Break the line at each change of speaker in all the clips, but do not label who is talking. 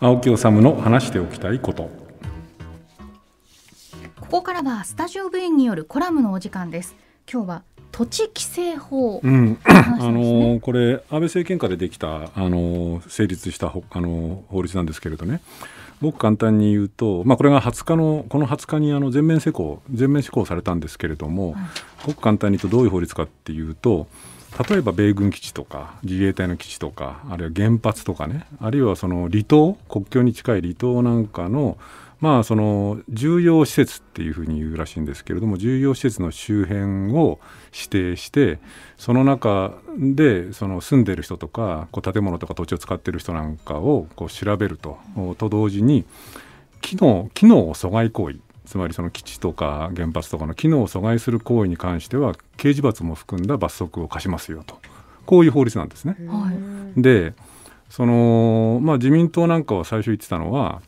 青木治の話しておきたいことここからはスタジオ部員によるコラムのお時間です今日は土地規制法、うん、あのこれ安倍政権下でできたあの成立したあの法律なんですけれどねごく簡単に言うと、まあ、これが20日のこの20日にあの全面施行全面施行されたんですけれども、はい、ごく簡単に言うとどういう法律かっていうと例えば米軍基地とか自衛隊の基地とかあるいは原発とかねあるいはその離島国境に近い離島なんかのまあその重要施設っていうふうに言うらしいんですけれども重要施設の周辺を指定してその中でその住んでる人とかこう建物とか土地を使ってる人なんかをこう調べるとと同時に機能機能阻害行為つまりその基地とか原発とかの機能を阻害する行為に関しては刑事罰も含んだ罰則を課しますよとこういう法律なんですね。でその、まあ、自民党なんかは最初言ってたのは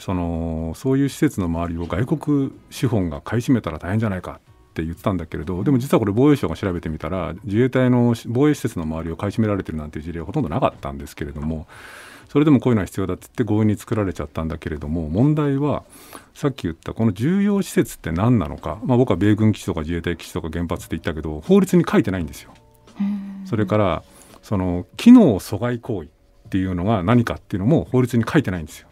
そのそういう施設の周りを外国資本が買い占めたら大変じゃないかって言ったんだけれどでも実はこれ防衛省が調べてみたら自衛隊の防衛施設の周りを買い占められてるなんていう事例はほとんどなかったんですけれどもそれでもこういうのは必要だって言って強引に作られちゃったんだけれども問題はさっき言ったこの重要施設って何なのか、まあ、僕は米軍基地とか自衛隊基地とか原発って言ったけど法律に書いてないんですよ。それからその機能阻害行為っていうのが何かっていうのも法律に書いてないんですよ。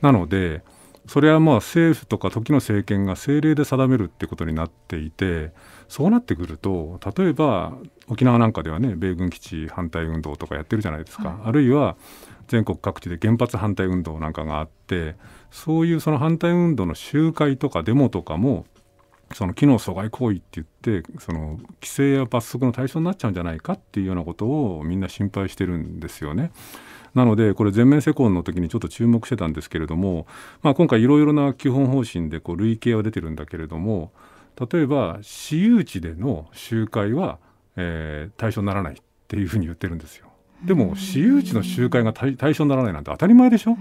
なのでそれはまあ政府とか時の政権が政令で定めるってことになっていてそうなってくると例えば沖縄なんかではね米軍基地反対運動とかやってるじゃないですか、はい、あるいは全国各地で原発反対運動なんかがあってそういうその反対運動の集会とかデモとかもその機能阻害行為って言ってその規制や罰則の対象になっちゃうんじゃないかっていうようなことをみんな心配してるんですよね。なのでこれ全面施行の時にちょっと注目してたんですけれども、まあ、今回いろいろな基本方針でこう類型は出てるんだけれども例えば私有地での集会は、えー、対象にならないっていうふうに言ってるんですよ。でも私有地の集会が対象にならないなんて当たり前でしょ、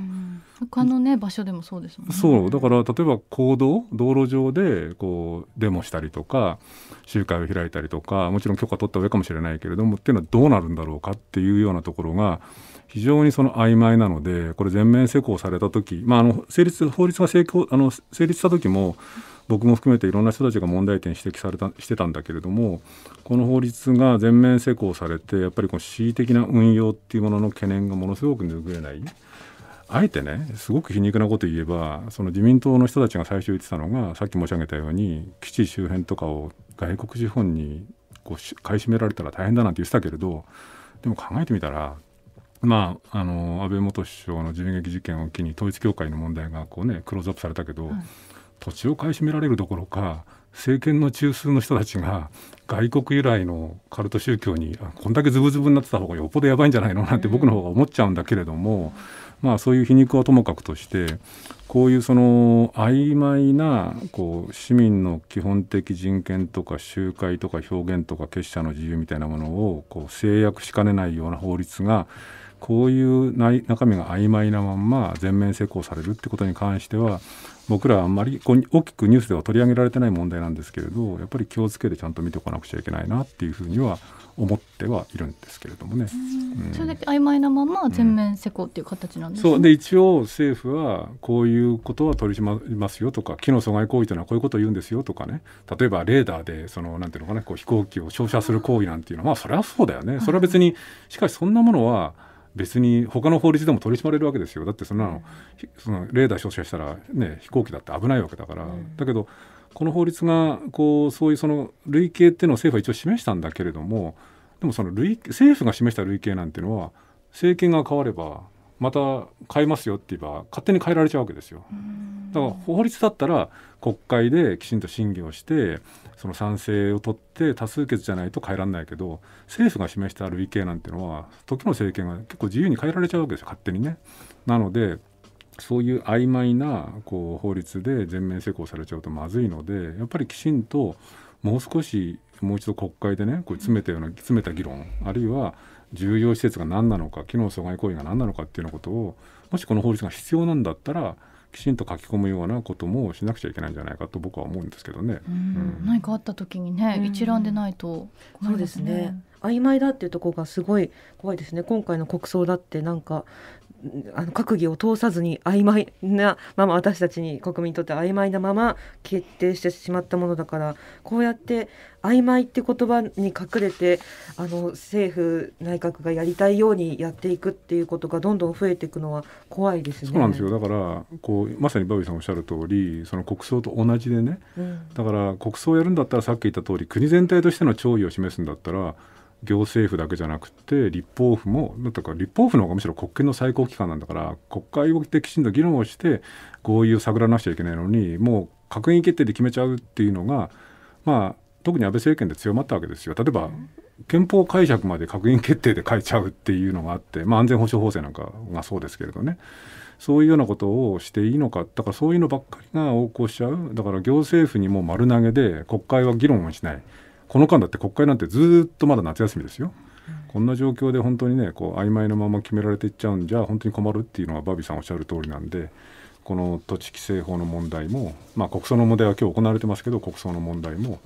他のね場所でもそうですもんね。そうだから例えば公道道路上でこうデモしたりとか集会を開いたりとかもちろん許可取った上かもしれないけれどもっていうのはどうなるんだろうかっていうようなところが非常にその曖昧なのでこれ全面施行された時、まあ、あの成立法律が成あの成立した時も僕も含めていろんな人たちが問題点指摘されたしてたんだけれどもこの法律が全面施行されてやっぱりこの恣意的な運用っていうものの懸念がものすごく拭えない。あえてねすごく皮肉なこと言えばその自民党の人たちが最初言ってたのがさっき申し上げたように基地周辺とかを外国資本にこう買い占められたら大変だなんて言ってたけれどでも考えてみたらまあ、あの安倍元首相の銃撃事件を機に統一教会の問題がこう、ね、クローズアップされたけど、土地を買い占められるどころか政権の中枢の人たちが外国由来のカルト宗教にこんだけズブズブになってた方がよっぽどやばいんじゃないのなんて僕の方が思っちゃうんだけれども、まあ、そういう皮肉はともかくとしてこういうその曖昧なこう市民の基本的人権とか集会とか表現とか結社の自由みたいなものをこう制約しかねないような法律がこういう中身が曖昧なまんま全面施行されるってことに関しては僕らはあんまりこう大きくニュースでは取り上げられてない問題なんですけれどやっぱり気をつけてちゃんと見ておかなくちゃいけないなっていうふうには思ってはいるんですけれどもね。うん、それだけ曖昧なまま全面施行っていう形なんです、ねうん、そうで一応政府はこういうことは取り締まますよとか機能阻害行為というのはこういうことを言うんですよとかね例えばレーダーでそのなんていうのかなこう飛行機を照射する行為なんていうのはまあそれはそうだよね。それは別にしかしそんなものは別に他の法律でも取り締まれるわけですよだってそんなの,、そのレーダー照射したら、ね、飛行機だって危ないわけだから、だけどこの法律がこうそういうその類型っていうのを政府は一応示したんだけれどもでもその類政府が示した類型なんていうのは政権が変わればまた変えますよって言えば勝手に変えられちゃうわけですよ。だから法律だったら国会できちんと審議をしてその賛成を取って多数決じゃないと変えられないけど政府が示したある意見なんていうのは時の政権が結構自由に変えられちゃうわけですよ勝手にね。なのでそういう曖昧なこう法律で全面施行されちゃうとまずいのでやっぱりきちんともう少しもう一度国会でねこう詰めたような詰めた議論あるいは重要施設が何なのか機能阻害行為が何なのかっていうようなことをもしこの法律が必要なんだったらきちんと書き込むようなこともしなくちゃいけないんじゃないかと僕は思うんですけどね。うん、何かあった時にね、一覧でないと、ねん、そうですね。曖昧だっていうところがすごい怖いですね今回の国葬だってなんかあの閣議を通さずに曖昧なまま私たちに国民にとって曖昧なまま決定してしまったものだからこうやって曖昧って言葉に隠れてあの政府内閣がやりたいようにやっていくっていうことがどんどん増えていくのは怖いですね。そうなんですよだからこうまさにバビーさんおっしゃる通りその国葬と同じでね、うん、だから国葬をやるんだったらさっき言った通り国全体としての弔意を示すんだったら行政府だけじゃなくて立法府もだか立法府の方がむしろ国権の最高機関なんだから国会をできちんと議論をして合意を探らなくちゃいけないのにもう閣議決定で決めちゃうっていうのがまあ特に安倍政権で強まったわけですよ。例えば憲法解釈まで閣議決定で変えちゃうっていうのがあって、まあ、安全保障法制なんかがそうですけれどねそういうようなことをしていいのかだからそういうのばっかりが横行しちゃうだから行政府にも丸投げで国会は議論をしない。この間だって国会なんてずっとまだ夏休みですよ。こんな状況で本当にねこう曖昧なまま決められていっちゃうんじゃ本当に困るっていうのはバビさんおっしゃる通りなんでこの土地規制法の問題も、まあ、国葬の問題は今日行われてますけど国葬の問題も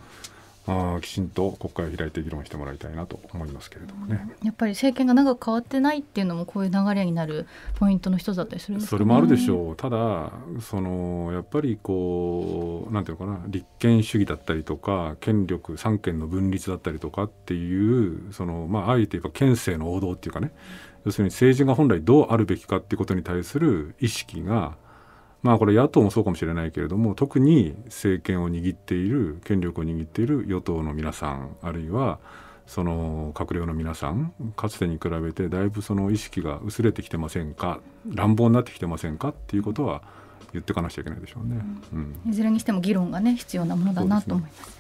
あきちんと国会を開いて議論してもらいたいなと思いますけれどもね、やっぱり政権が長く変わってないっていうのもこういう流れになるポイントの一つだったりする、ね、それもあるでしょうただそのやっぱりこうなんていうのかな立憲主義だったりとか権力三権の分立だったりとかっていうそのまああえて言えば憲政の王道っていうかね要するに政治が本来どうあるべきかっていうことに対する意識がまあこれ野党もそうかもしれないけれども特に政権を握っている権力を握っている与党の皆さんあるいはその閣僚の皆さんかつてに比べてだいぶその意識が薄れてきてませんか乱暴になってきてませんかっていうことは言っていかなきゃいけないでしょうね、うん、いずれにしても議論がね必要なものだなと思います。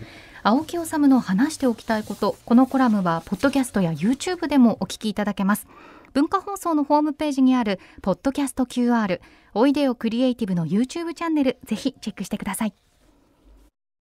青木治の話しておきたいことこのコラムはポッドキャストや YouTube でもお聞きいただけます文化放送のホームページにあるポッドキャスト QR おいでよクリエイティブの YouTube チャンネルぜひチェックしてください